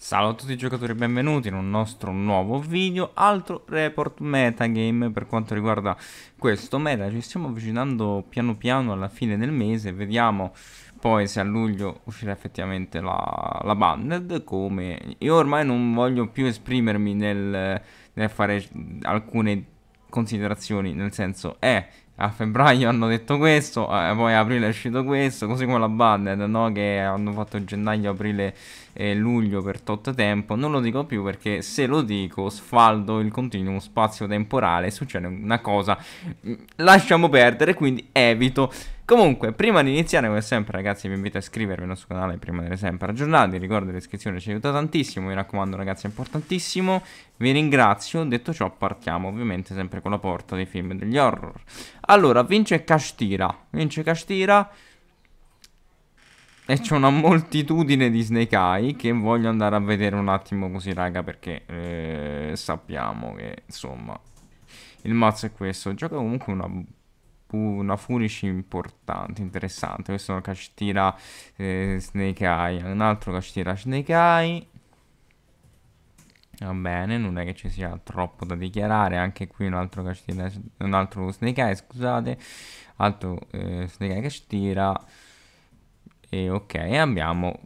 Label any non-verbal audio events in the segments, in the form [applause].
Salve a tutti i giocatori e benvenuti in un nostro nuovo video, altro report metagame per quanto riguarda questo meta, ci stiamo avvicinando piano piano alla fine del mese, vediamo poi se a luglio uscirà effettivamente la, la banded come io ormai non voglio più esprimermi nel, nel fare alcune considerazioni, nel senso eh, a febbraio hanno detto questo, eh, poi a aprile è uscito questo, così come la banded no? che hanno fatto gennaio, aprile eh, luglio per tot tempo. Non lo dico più perché se lo dico sfaldo il continuo spazio-temporale, succede una cosa. Mm, lasciamo perdere, quindi evito. Comunque, prima di iniziare, come sempre, ragazzi, vi invito a iscrivervi al nostro canale prima delle sempre aggiornati. Ricordo che l'iscrizione ci aiuta tantissimo. Mi raccomando, ragazzi, è importantissimo. Vi ringrazio. Detto ciò, partiamo ovviamente sempre con la porta dei film degli horror. Allora, vince Kashtira. Vince Kashtira. E c'è una moltitudine di Snake Eye che voglio andare a vedere un attimo così, raga, perché eh, sappiamo che, insomma, il mazzo è questo. Gioca comunque una una Furish importante, interessante. Questo è un cacetira eh, Snake Eye, un altro cacetira Snake Eye. Va bene, non è che ci sia troppo da dichiarare. Anche qui un altro cacetira, un altro Snake Eye, scusate. Altro eh, Snake Eye cacetira e ok abbiamo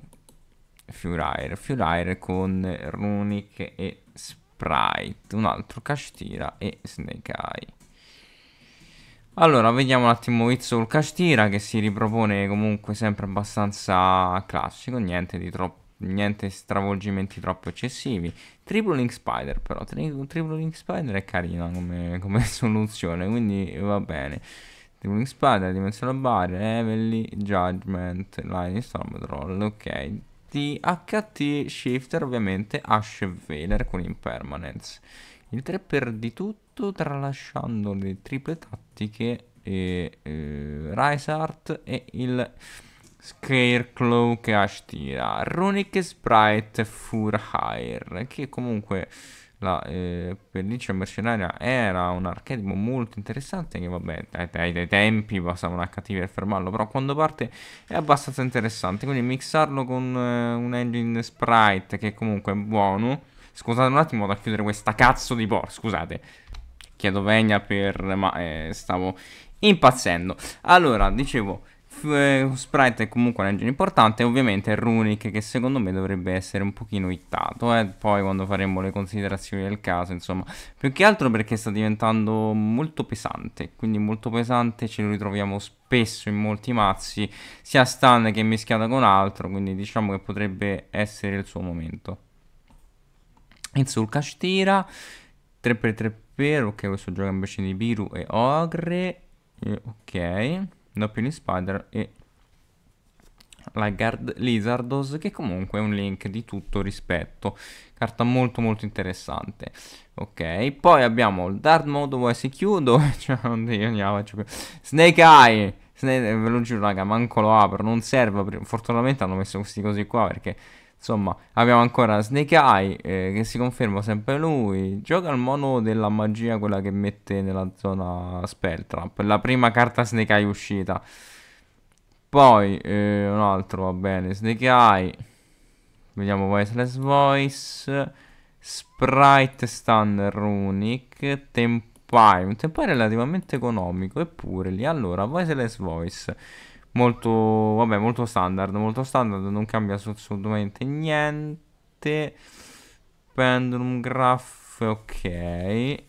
Furire Furire con Runic e Sprite un altro Kashtira e Snake Eye allora, vediamo un attimo Itzul Kashtira che si ripropone comunque sempre abbastanza classico, niente di troppo niente stravolgimenti troppo eccessivi. Triple Link Spider però, Triple Link Spider è carina come, come [laughs] soluzione, quindi va bene. Demonic Spider, Dimensional Barrier, Heavenly Judgment, Lightning Storm Troll, ok. THT Shifter ovviamente Ash Veler con Impermanence. Il 3 per di tutto tralasciando le triple tattiche e eh, Rise Art e il Scareclaw che Ashtira, Runic Sprite Furhire, che comunque la eh, pelliccia mercenaria era un archetipo molto interessante che vabbè dai, dai, dai tempi bastavano cattivi per fermarlo però quando parte è abbastanza interessante quindi mixarlo con eh, un engine sprite che comunque è buono scusate un attimo da chiudere questa cazzo di por scusate chiedo venia per ma eh, stavo impazzendo allora dicevo eh, Sprite è comunque un engine importante. Ovviamente Runic che secondo me dovrebbe essere un pochino hittato. Eh, poi quando faremo le considerazioni del caso, insomma. Più che altro perché sta diventando molto pesante. Quindi molto pesante ce lo ritroviamo spesso in molti mazzi. Sia stun che mischiata con altro. Quindi diciamo che potrebbe essere il suo momento. In Insulcash tira. 3x3 per, ok questo gioca invece di Biru e Ogre ok Doppioni Spider e la Lizardos che comunque è un link di tutto rispetto carta molto molto interessante ok poi abbiamo il Dark Mode OSQ dove [laughs] cioè, non andiamo, cioè, Snake Eye Snake, ve lo giuro raga manco lo apro non serve fortunatamente hanno messo questi cosi qua perché Insomma, abbiamo ancora Snake Eye eh, che si conferma sempre lui. Gioca il mono della magia, quella che mette nella zona Spelltrap. La prima carta Snake Eye uscita. Poi eh, un altro va bene, Snake Eye. Vediamo Voiceless Voice. Sprite Stun Runic. Tempai. Un tempai relativamente economico. Eppure lì. Allora, Voiceless Voice Molto, vabbè, molto standard, molto standard, non cambia assolutamente niente. Pendulum graph, ok.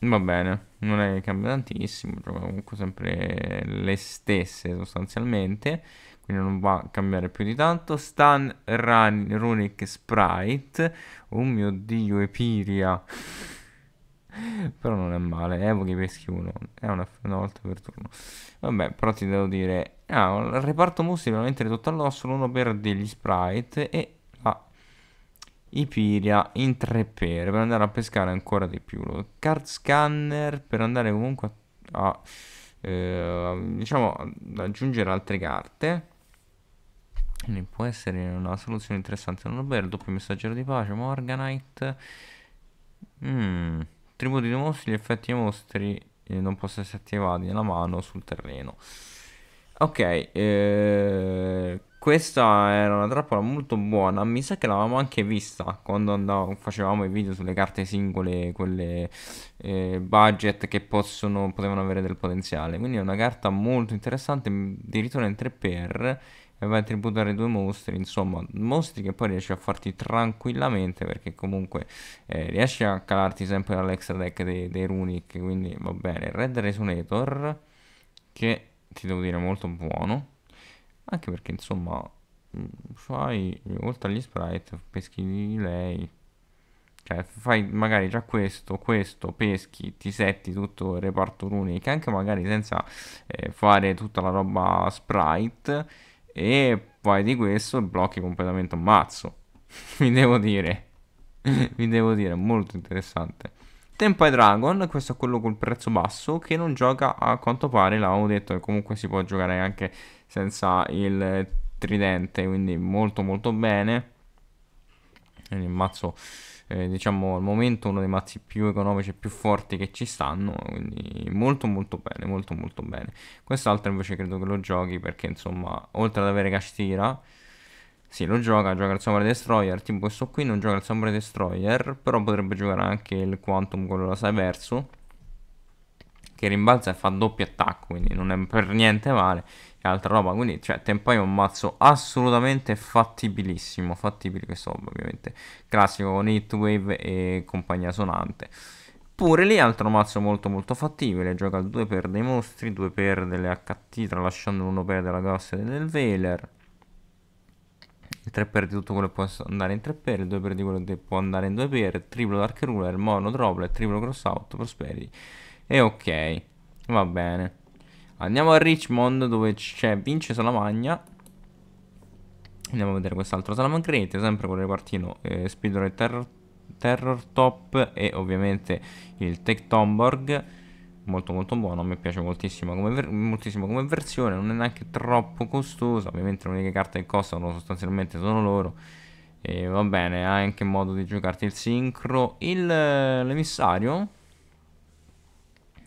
Va bene, non è che cambia tantissimo, gioca comunque sempre le stesse sostanzialmente, quindi non va a cambiare più di tanto. Stan Run, Runic Sprite, oh mio dio, Epiria. [laughs] però non è male. Eh, Evochi peschi uno. È una, una, volta per turno. Vabbè, però ti devo dire. Ah, il reparto mostri veramente tutto all'osso. L'uno per degli sprite e la Ipiria in tre per, per andare a pescare ancora di più. Card scanner per andare comunque a, a eh, diciamo ad aggiungere altre carte. Quindi può essere una soluzione interessante. Non per il doppio messaggero di pace, Morganite. Mmm attributi dei mostri, gli effetti dei mostri eh, non possono essere attivati nella mano sul terreno. Ok, eh, questa era una trappola molto buona, mi sa che l'avevamo anche vista quando andavo, facevamo i video sulle carte singole, quelle eh, budget che possono, potevano avere del potenziale. Quindi è una carta molto interessante, addirittura in 3 per vai a tributare due mostri, insomma, mostri che poi riesci a farti tranquillamente perché comunque eh, riesci a calarti sempre dall'extra deck dei, dei Runic, quindi va bene. Red Resonator, che ti devo dire molto buono, anche perché insomma, mm, fai, oltre agli sprite, peschi lei, cioè fai magari già questo, questo, peschi, ti setti tutto il reparto runic, anche magari senza eh, fare tutta la roba sprite e poi di questo blocchi completamente un mazzo. [laughs] vi devo dire. [laughs] vi devo dire, molto interessante. Tempo Tempai Dragon, questo è quello col prezzo basso che non gioca a quanto pare, l'avevo detto, che comunque si può giocare anche senza il tridente, quindi molto molto bene. Quindi il mazzo eh, diciamo al momento uno dei mazzi più economici e più forti che ci stanno, quindi molto molto bene, molto molto bene. Quest'altro invece credo che lo giochi perché insomma, oltre ad avere Castira, sì, lo gioca, gioca il Samurai Destroyer, tipo questo qui non gioca il Samurai Destroyer, però potrebbe giocare anche il Quantum, con la Sai che rimbalza e fa doppio attacco, quindi non è per niente male. E altra roba, quindi cioè, Tempai è un mazzo assolutamente fattibilissimo, fattibile questo ovviamente, classico con Heatwave e compagnia sonante. Pure lì altro mazzo molto molto fattibile, gioca il 2 per dei mostri, 2 per delle HT, tralasciando l'1 per della grossa e del Veiler. Il 3 per di tutto quello che può andare in 3 per, il 2 per di quello che può andare in 2 per, triplo Dark Ruler, mono Droplet, triplo Crossout, Prosperity e ok, va bene. Andiamo a Richmond dove c'è Vince Salamagna. Andiamo a vedere quest'altro Salamangretti, sempre con il repartino eh, Speedrun Terror, Terror Top e ovviamente il Tech Tomborg molto molto buono mi piace moltissimo come, moltissimo come, versione non è neanche troppo costosa ovviamente le uniche carte che costano sostanzialmente sono loro e va bene ha anche modo di giocarti il sincro il eh, l'emissario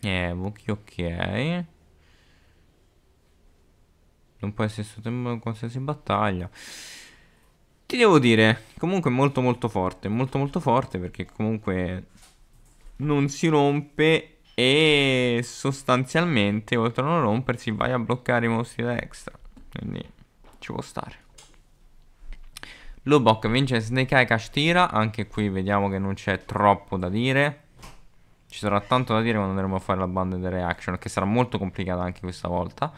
evochi, ok. Non può essere stato in qualsiasi battaglia. Ti devo dire, comunque molto molto forte, molto molto forte perché comunque non si rompe e sostanzialmente oltre a non rompersi vai a bloccare i mostri da extra. Quindi ci può stare. Lobok vince Snake Eye Cash anche qui vediamo che non c'è troppo da dire. Ci sarà tanto da dire quando andremo a fare la banda delle reaction, che sarà molto complicata anche questa volta.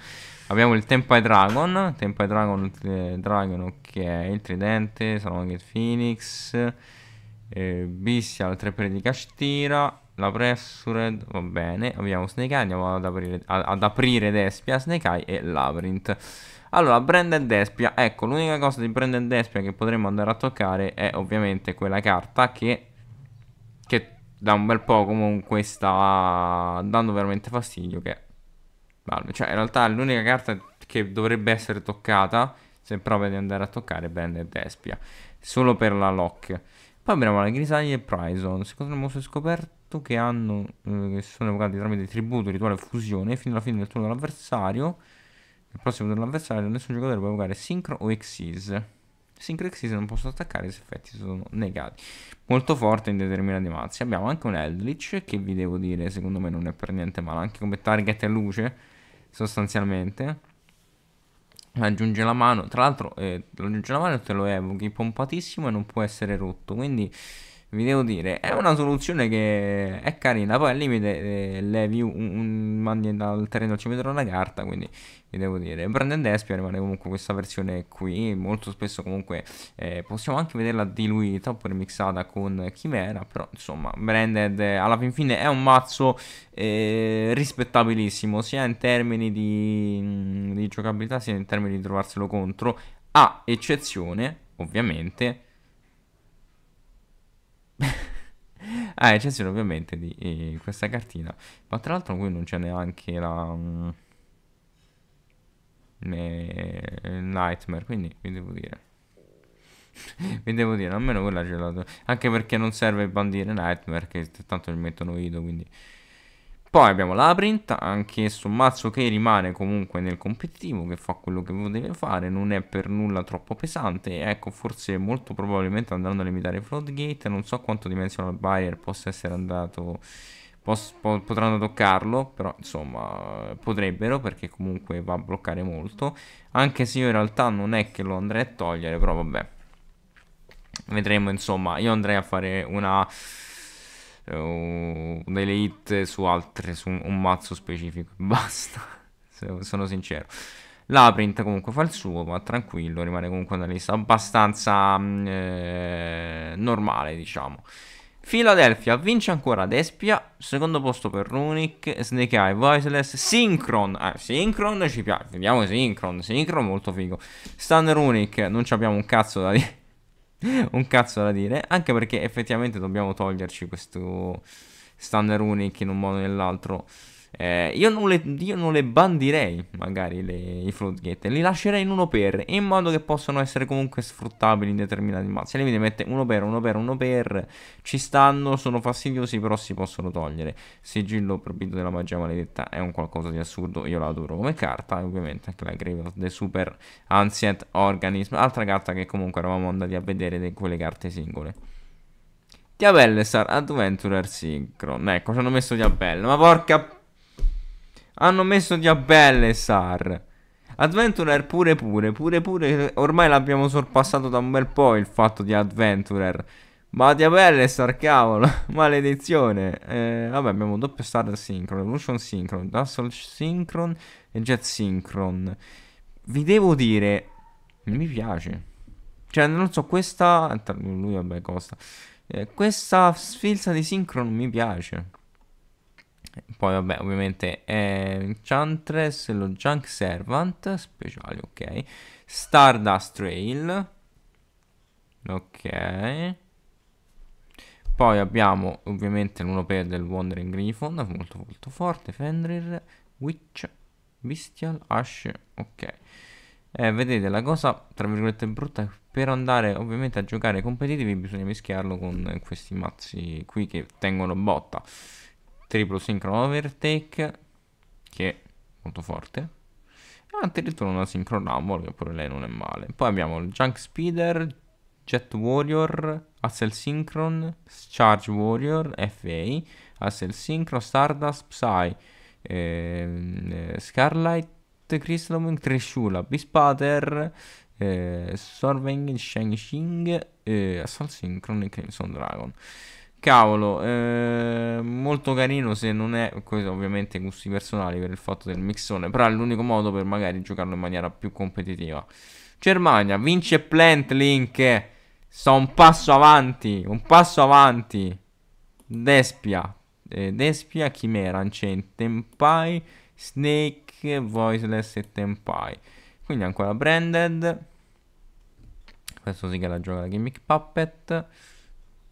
Abbiamo il Tempai Dragon, Tempai Dragon, eh, Dragon ok, il Tridente, Salonget Phoenix, eh, Bistial, tre pere di Castira, la Pressured, va bene. Abbiamo Snake Eye, andiamo ad aprire, ad, ad aprire Despia, Snake Eye e Labyrinth. Allora, Brandon Despia, ecco, l'unica cosa di Brandon Despia che potremmo andare a toccare è ovviamente quella carta che, che da un bel po' comunque sta dando veramente fastidio che... Cioè, in realtà l'unica carta che dovrebbe essere toccata, se prova di andare a toccare, Bender Bandit Espia. Solo per la lock. Poi abbiamo la Grisaglia e Prison. Secondo me si è scoperto che, hanno, eh, che sono evocati tramite tributo, rituale e fusione fino alla fine del turno dell'avversario. il prossimo turno dell'avversario nessun giocatore può evocare Synchro o Exis. Syncrexis non posso attaccare se effetti sono negati. Molto forte in determinati mazzi. Abbiamo anche un Eldritch che vi devo dire, secondo me non è per niente male, anche come target e luce, sostanzialmente. Aggiunge la mano, tra l'altro eh, aggiunge la mano e te lo evochi, pompatissimo e non può essere rotto, quindi vi devo dire, è una soluzione che è carina, poi al limite eh, levi un, un, mandi dal terreno al cimitero una carta, quindi vi devo dire, Brandon Despia rimane comunque questa versione qui, molto spesso comunque eh, possiamo anche vederla diluita oppure mixata con Chimera, però insomma Branded eh, alla fin fine è un mazzo eh, rispettabilissimo, sia in termini di, mm, di giocabilità sia in termini di trovarselo contro, a eccezione ovviamente ah, eccezione ovviamente di eh, questa cartina. Ma tra l'altro qui non c'è neanche la... Um, Nightmare, quindi vi devo dire. [laughs] vi devo dire, almeno quella ce l'ho. Anche perché non serve bandire Nightmare, che tanto li mettono Ido, quindi... Poi abbiamo Labrint, anch'esso un mazzo che rimane comunque nel competitivo, che fa quello che deve fare, non è per nulla troppo pesante, ecco forse molto probabilmente andranno a limitare Floodgate, non so quanto Dimensional Barrier possa essere andato, poss po potranno toccarlo, però insomma potrebbero perché comunque va a bloccare molto, anche se io in realtà non è che lo andrei a togliere, però vabbè, vedremo insomma, io andrei a fare una uh, delle hit su altre, su un, mazzo specifico. [laughs] Basta, sono sincero. L'aprint comunque fa il suo, ma tranquillo, rimane comunque una lista abbastanza mm, eh, normale, diciamo. Philadelphia vince ancora Despia, secondo posto per Runic, Snake Eye, Voiceless, Synchron, ah, Synchron ci piace, vediamo Synchron, Synchron molto figo, Stan Runic, non abbiamo un cazzo da dire, [laughs] un cazzo da dire, anche perché effettivamente dobbiamo toglierci questo standard unique in un modo o nell'altro eh, io, non le, io, non le, bandirei, magari, le, i floodgate. Li lascerei in uno per, in modo che possano essere comunque sfruttabili in determinati mazzi. Le mette uno per, uno per, uno per. Ci stanno, sono fastidiosi, però si possono togliere. Sigillo proibito della magia maledetta è un qualcosa di assurdo. Io la adoro come carta. ovviamente anche la Grave of the Super Ancient Organism. Altra carta che comunque eravamo andati a vedere di quelle carte singole. Diabelle Star Adventurer Synchron. Ecco, ci hanno messo Diabelle. Ma porca hanno messo già belle SAR. Adventurer pure pure, pure pure, ormai l'abbiamo sorpassato da un bel po' il fatto di Adventurer. Ma Diabelle star cavolo, [laughs] maledizione. Eh, vabbè, abbiamo doppio star synchron, Evolution synchron, Dazzle synchron e Jet synchron. Vi devo dire, mi piace. Cioè, non so, questa... Lui vabbè, costa. Eh, questa sfilza di synchron mi piace. Poi vabbè, ovviamente eh, Chantress, lo Junk Servant, speciale, ok. Stardust Trail, ok. Poi abbiamo ovviamente l'uno per del Wandering Griffon, molto molto forte, Fenrir, Witch, Bestial, Ash, ok. Eh, vedete, la cosa, tra virgolette, brutta è per andare ovviamente a giocare competitivi bisogna mischiarlo con questi mazzi qui che tengono botta triplo sincron overtake che è molto forte e addirittura una sincron rumble che pure lei non è male poi abbiamo il junk speeder jet warrior Hassel Synchron, Charge Warrior, FA, Hassel Synchron, Stardust, Psy, ehm, eh, Scarlight, wing Trishula, Bispater, eh, Sorveng, Shang Xing, eh, Assault Synchron e Crimson Dragon. Cavolo, eh, molto carino se non è, questo ovviamente gusti personali per il fatto del mixone, però è l'unico modo per magari giocarlo in maniera più competitiva. Germania, vince Plant Link, sta un passo avanti, un passo avanti. Despia, eh, Despia, Chimera, Ancient, Tempai, Snake, Voiceless e Tempai. Quindi ancora Branded. Questo sì che la gioca la Gimmick Puppet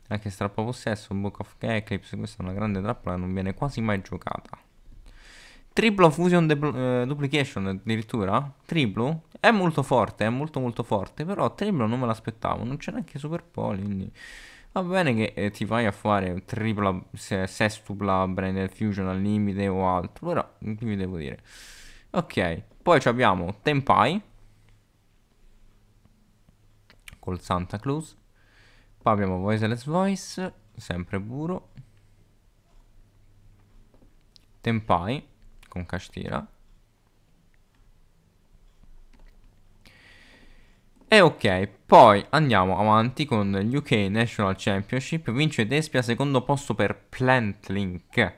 anche strappa possesso, Book of Eclipse, questa è una grande trappola che non viene quasi mai giocata. Triplo Fusion eh, Duplication addirittura? Triplo? È molto forte, è molto molto forte, però triplo non me l'aspettavo, non c'è neanche Super Poli, quindi... Va bene che eh, ti vai a fare tripla, se, sestupla Branded Fusion al limite o altro, però che vi devo dire? Ok, poi abbiamo Tempai col Santa Claus Qua abbiamo voiceless voice, sempre buro. Tempai con castira. E ok, poi andiamo avanti con UK National Championship, vince Despia, secondo posto per Plantlink.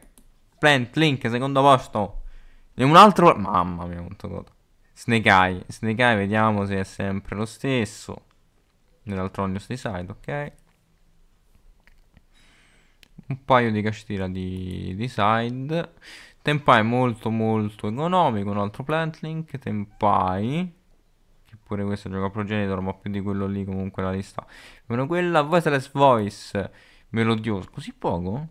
Plantlink, secondo posto. E un altro... Mamma mia, molto godo. Snake Eye, Snake Eye, vediamo se è sempre lo stesso. Nell'altrogno stay side, ok un paio di castilla di, di side Tempai molto molto economico un altro plantlink Tempai che pure questo gioca progenitor ma più di quello lì comunque la lista meno quella Voiceless Voice melodioso così poco?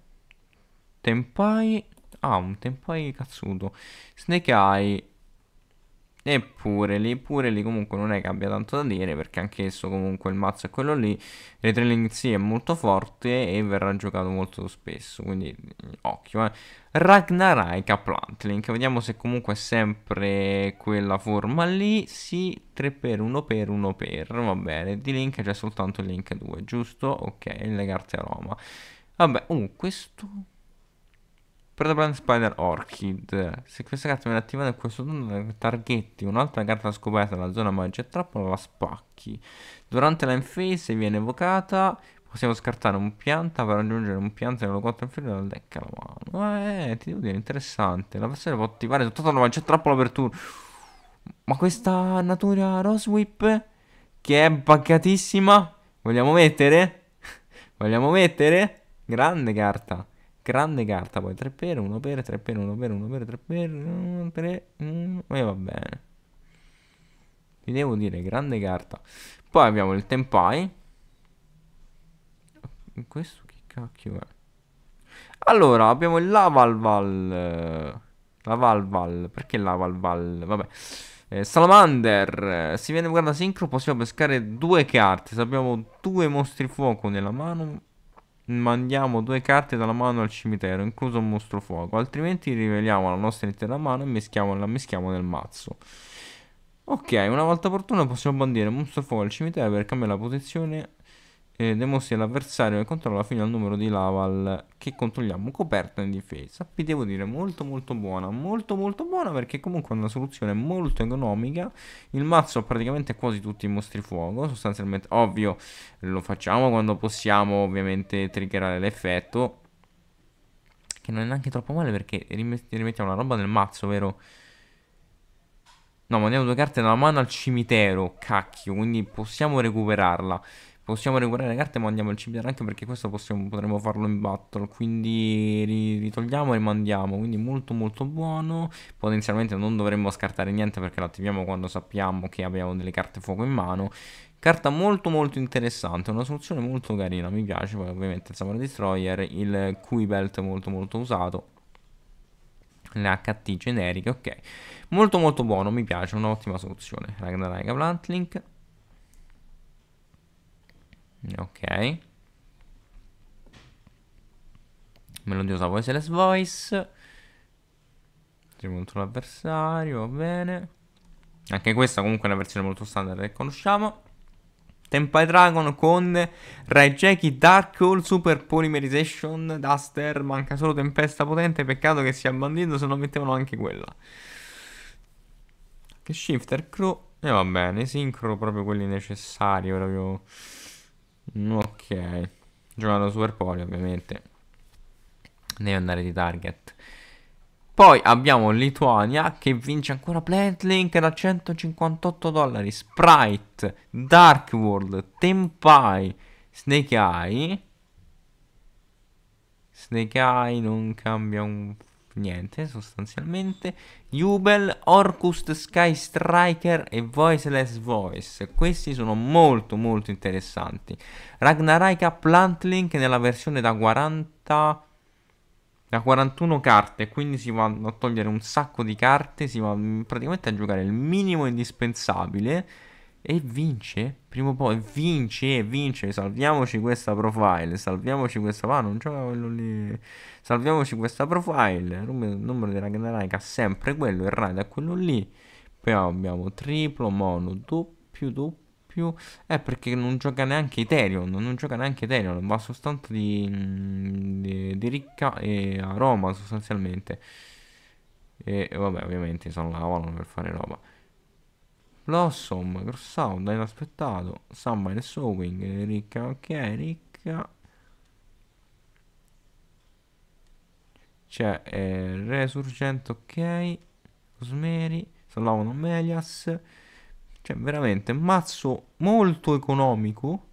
Tempai ah un Tempai cazzuto Snake Eye Eppure lì, pure lì comunque non è che abbia tanto da dire perché anch'esso comunque il mazzo è quello lì. Retrailing sì è molto forte e verrà giocato molto spesso, quindi mm, occhio. Eh. Ragnarika Plantlink, vediamo se comunque è sempre quella forma lì. Sì, 3 per 1 per 1 per, va bene. Di Link c'è soltanto il Link 2, giusto? Ok, le carte a Roma. Vabbè, uh, questo Protobrand Spider Orchid. Se questa carta viene attivata in questo turno, targhetti un'altra carta scoperta nella zona magia trappola, la spacchi. Durante la phase viene evocata. Possiamo scartare un pianta per aggiungere un pianta livello 4 inferiore dal deck alla mano. Eh, ti devo dire, interessante. La versione può attivare soltanto la magia trappola per turno. Ma questa natura Rose Whip, che è buggatissima, vogliamo mettere? [laughs] vogliamo mettere? Grande carta. Grande carta poi, 3 per, 1 per, 3 per, 1 per, 1 per, 3 per, 1 per, 1 e va bene. Vi devo dire, grande carta. Poi abbiamo il Tempai. Questo che cacchio è? Allora, abbiamo il Lavalval. Lavalval, perché Lavalval? Vabbè. Eh, Salamander, eh, si viene guarda sincro, possiamo pescare due carte. Se abbiamo due mostri fuoco nella mano, mandiamo due carte dalla mano al cimitero, incluso un mostro fuoco, altrimenti riveliamo la nostra intera mano e meschiamo, la mischiamo nel mazzo. Ok, una volta per turno possiamo bandire un mostro fuoco al cimitero per cambiare la posizione ed mostri all'avversario che controlla fino al numero di Laval che controlliamo coperta in difesa. Qui devo dire molto molto buona, molto molto buona perché comunque è una soluzione molto economica. Il mazzo ha praticamente quasi tutti i mostri fuoco, sostanzialmente ovvio lo facciamo quando possiamo ovviamente triggerare l'effetto. Che non è neanche troppo male perché rimettiamo la roba nel mazzo, vero? No, mandiamo due carte dalla mano al cimitero, cacchio, quindi possiamo recuperarla possiamo recuperare le carte ma andiamo al cimitero anche perché questo possiamo, potremmo farlo in battle quindi ritogliamo e rimandiamo quindi molto molto buono potenzialmente non dovremmo scartare niente perché lo attiviamo quando sappiamo che abbiamo delle carte fuoco in mano Carta molto molto interessante, una soluzione molto carina, mi piace, poi ovviamente il Samurai Destroyer, il cui belt molto molto usato, le HT generiche, ok. Molto molto buono, mi piace, un'ottima soluzione. Ragnarok Plantlink ok melodiosa voiceless voice contro l'avversario va bene anche questa comunque è una versione molto standard che conosciamo Tempai Dragon con Raijeki Dark Hole Super Polymerization Duster manca solo Tempesta Potente peccato che sia bandito se non mettevano anche quella che Shifter Crew e eh, va bene, sincro proprio quelli necessari proprio Ok, giocando Super Poli ovviamente deve andare di target. Poi abbiamo Lituania che vince ancora Plant Link da 158 dollari, Sprite, Dark World, Tempai, Snake Eye. Snake Eye non cambia un niente sostanzialmente. Jubel, Orcust, Sky Striker e Voiceless Voice. Questi sono molto molto interessanti. Ragnarika Plantlink nella versione da 40 da 41 carte, quindi si vanno a togliere un sacco di carte, si va praticamente a giocare il minimo indispensabile e vince? Prima o poi vince, vince. Salviamoci questa profile. Salviamoci questa. ah, non c'è quello lì. Salviamoci questa profile. Il numero di Ragnarok ha sempre quello. Il raid è quello lì. Poi abbiamo triplo, mono, doppio, doppio. Eh, perché non gioca neanche Ethereum. Non gioca neanche Ethereum. Va soltanto di, mm, di, di ricca e a Roma sostanzialmente. E vabbè, ovviamente sono la Avalon per fare roba. Blossom, Cross Sound, inaspettato, Sunbine e Sowing, ricca, ok, ricca. C'è eh, Resurgent, ok, Cosmeri, Solomon Melias. Cioè, veramente, un mazzo molto economico.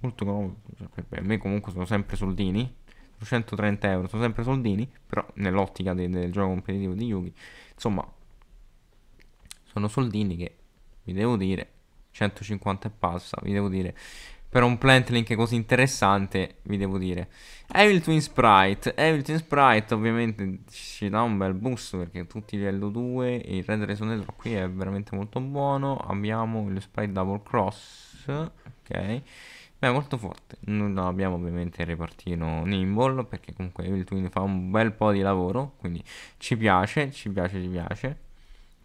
Molto economico, cioè, per me comunque sono sempre soldini. 230 euro, sono sempre soldini, però nell'ottica de del gioco competitivo di Yugi. Insomma, sono soldini che vi devo dire, 150 e passa, vi devo dire. Per un plant link così interessante, vi devo dire. Evil Twin Sprite. Evil Twin Sprite ovviamente ci dà un bel boost perché tutti livello 2 e il Red Resonator qui è veramente molto buono. Abbiamo il Sprite Double Cross, ok. Beh, molto forte. Non abbiamo ovviamente il repartino Nimble perché comunque Evil Twin fa un bel po' di lavoro, quindi ci piace, ci piace, ci piace.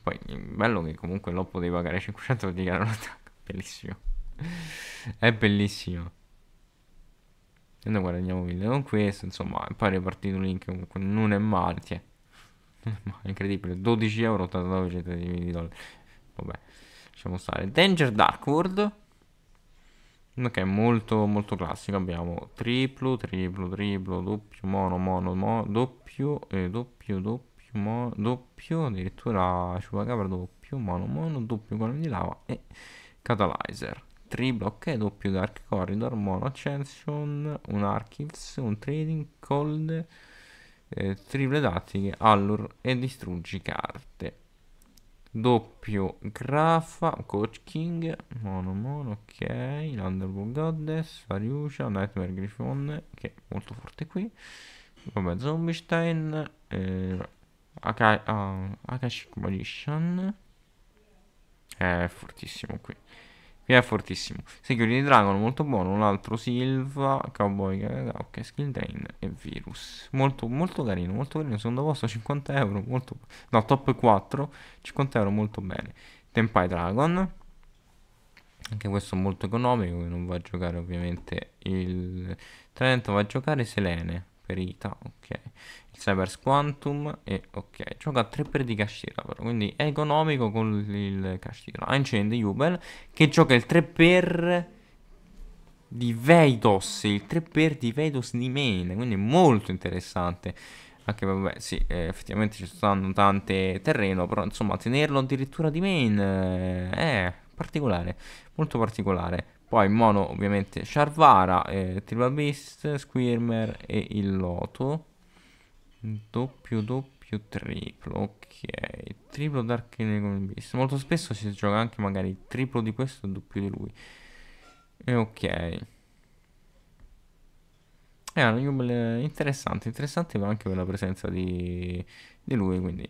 Poi bello che comunque lo potevi pagare 500 di dichiarare un attacco. [laughs] Bellissimo. È bellissimo. E noi guadagniamo 1000 con questo. Insomma, poi ripartito link comunque non è male. Tiè. Cioè, [laughs] incredibile. 12 euro 89 centesimi di dollari. Vabbè, lasciamo stare. Danger Dark World. Ok, molto molto classico. Abbiamo triplo, triplo, triplo, doppio, mono, mono, mono, doppio, eh, doppio, doppio mo doppio, addirittura Chupacabra doppio, mono mono, doppio con di lava e catalyzer. Triplo, ok, doppio Dark Corridor, mono Ascension, un Archives, un Trading, Cold, eh, triple tattiche, Allure e distruggi carte. Doppio Graffa, Coach King, mono mono, ok, Underworld Goddess, Ariusha, Nightmare Griffon, che è molto forte qui. Vabbè, Zombie Stein, eh, Aka oh, Akashic Magician. È fortissimo qui. Qui è fortissimo. Secchio di Dragon, molto buono. Un altro Silva, Cowboy, ah, ok, Skill Drain e Virus. Molto, molto carino, molto carino. Secondo posto 50 euro, molto... No, top 4, 50 euro, molto bene. Tempai Dragon. Anche questo molto economico, non va a giocare ovviamente il Trento, va a giocare Selene ferita, ok. Il Cybers Quantum e ok. Gioca a 3 per di cashiera però, quindi è economico con il cashiera. Ha incendi Jubel che gioca il 3 per di Veidos, il 3 per di Veidos di main, quindi molto interessante. Anche vabbè, sì, eh, effettivamente ci stanno tante terreno, però insomma tenerlo addirittura di main eh, è particolare, molto particolare. Poi mono ovviamente Sharvara, eh, Tribal Beast, Squirmer e il Loto. Doppio, doppio, triplo, ok. Triplo Dark Dragon Beast. Molto spesso si gioca anche magari il triplo di questo e il doppio di lui. E ok. È una Jubel interessante, interessante anche per la presenza di, di lui, quindi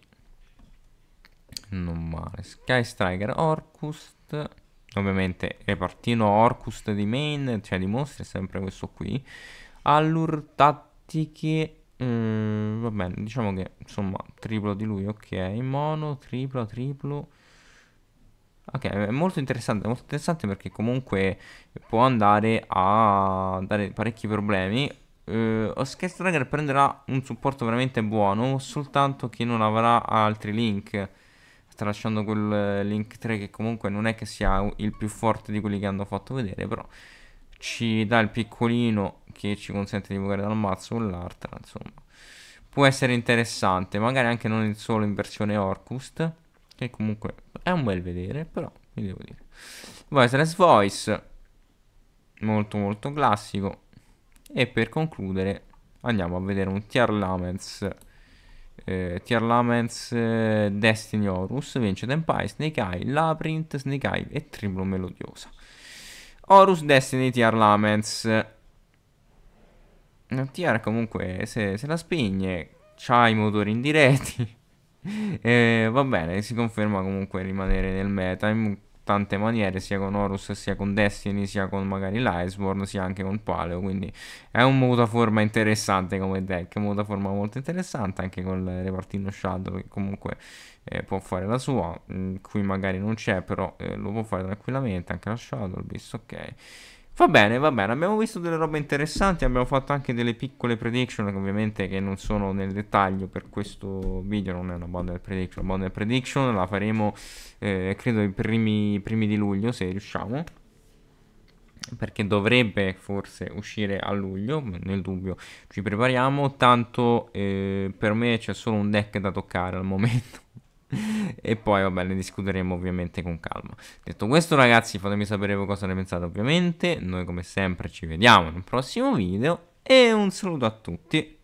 non male. Sky Striker Orcust ovviamente repartino Orcus di main, cioè di mostri, è sempre questo qui. Allur, tattiche, mm, va bene, diciamo che insomma triplo di lui, ok, mono, triplo, triplo. Ok, è molto interessante, molto interessante perché comunque può andare a dare parecchi problemi. Uh, eh, Orchestrager prenderà un supporto veramente buono, soltanto che non avrà altri link tralasciando quel eh, Link 3 che comunque non è che sia il più forte di quelli che hanno fatto vedere, però ci dà il piccolino che ci consente di giocare dal mazzo con l'altra, insomma. Può essere interessante, magari anche non solo in versione Orcust, che comunque è un bel vedere, però vi devo dire. Voiceless Voice, molto molto classico. E per concludere andiamo a vedere un Tier Laments eh, Tier Laments, eh, Destiny Horus, Vince Tempai, Snake Eye, Labyrinth, Snake Eye e Triplo Melodiosa. Horus, Destiny, Tier Laments. Eh, Tier comunque se, se la spegne c'ha i motori indiretti. [laughs] eh, va bene, si conferma comunque rimanere nel meta tante maniere, sia con Horus, sia con Destiny, sia con magari l'Iceborne, sia anche con Paleo, quindi è un mutaforma interessante come deck, mutaforma molto interessante anche con il repartino Shadow che comunque eh, può fare la sua, mm, qui magari non c'è però eh, lo può fare tranquillamente, anche la Shadow, visto ok. Va bene, va bene, abbiamo visto delle robe interessanti, abbiamo fatto anche delle piccole prediction che ovviamente che non sono nel dettaglio per questo video, non è una bundle prediction, una bundle prediction la faremo eh, credo i primi, primi di luglio se riusciamo, perché dovrebbe forse uscire a luglio, nel dubbio ci prepariamo, tanto eh, per me c'è solo un deck da toccare al momento [laughs] e poi vabbè ne discuteremo ovviamente con calma. Detto questo ragazzi fatemi sapere voi cosa ne pensate ovviamente, noi come sempre ci vediamo in un prossimo video e un saluto a tutti.